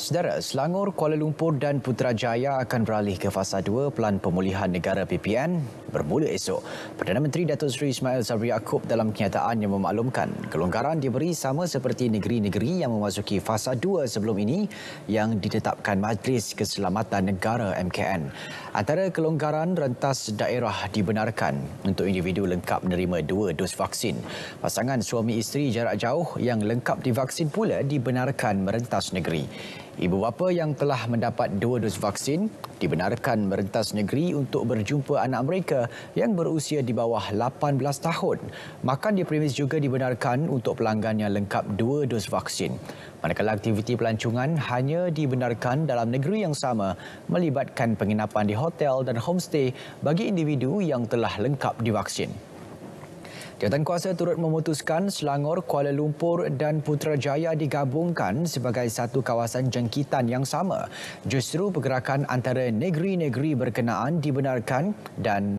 Saudara, Selangor, Kuala Lumpur dan Putrajaya akan beralih ke fasa 2 Pelan Pemulihan Negara PPN bermula esok. Perdana Menteri Datuk Seri Ismail Sabri Yaakob dalam kenyataan yang memaklumkan kelonggaran diberi sama seperti negeri-negeri yang memasuki fasa 2 sebelum ini yang ditetapkan Majlis Keselamatan Negara MKN. Antara kelonggaran rentas daerah dibenarkan untuk individu lengkap menerima dua dos vaksin. Pasangan suami isteri jarak jauh yang lengkap divaksin pula dibenarkan merentas negeri. Ibu bapa yang telah mendapat dua dos vaksin dibenarkan merentas negeri untuk berjumpa anak mereka yang berusia di bawah 18 tahun. Makan di premis juga dibenarkan untuk pelanggan yang lengkap dua dos vaksin. Manakala aktiviti pelancongan hanya dibenarkan dalam negeri yang sama melibatkan penginapan di hotel dan homestay bagi individu yang telah lengkap divaksin. vaksin. Kuasa turut memutuskan Selangor, Kuala Lumpur dan Putrajaya digabungkan sebagai satu kawasan jangkitan yang sama. Justru pergerakan antara negeri-negeri berkenaan dibenarkan dan